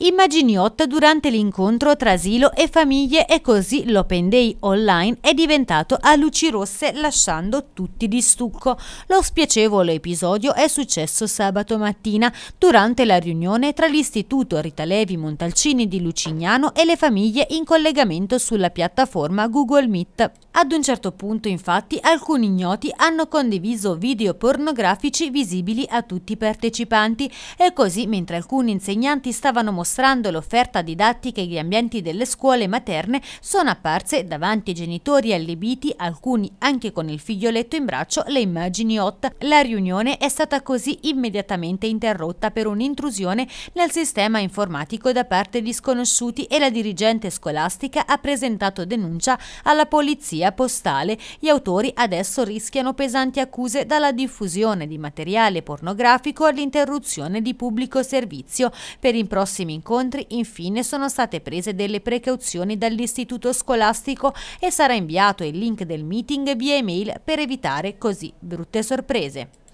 Immaginiot durante l'incontro tra asilo e famiglie e così l'Open Day online è diventato a luci rosse lasciando tutti di stucco. Lo spiacevole episodio è successo sabato mattina durante la riunione tra l'Istituto Rita Levi Montalcini di Lucignano e le famiglie in collegamento sulla piattaforma Google Meet. Ad un certo punto infatti alcuni ignoti hanno condiviso video pornografici visibili a tutti i partecipanti e così mentre alcuni insegnanti stavano mostrando mostrando l'offerta didattica e gli ambienti delle scuole materne, sono apparse davanti ai genitori allibiti, alcuni anche con il figlioletto in braccio, le immagini hot. La riunione è stata così immediatamente interrotta per un'intrusione nel sistema informatico da parte di sconosciuti e la dirigente scolastica ha presentato denuncia alla polizia postale. Gli autori adesso rischiano pesanti accuse dalla diffusione di materiale pornografico all'interruzione di pubblico servizio. Per i prossimi incontri, infine sono state prese delle precauzioni dall'istituto scolastico e sarà inviato il link del meeting via email per evitare così brutte sorprese.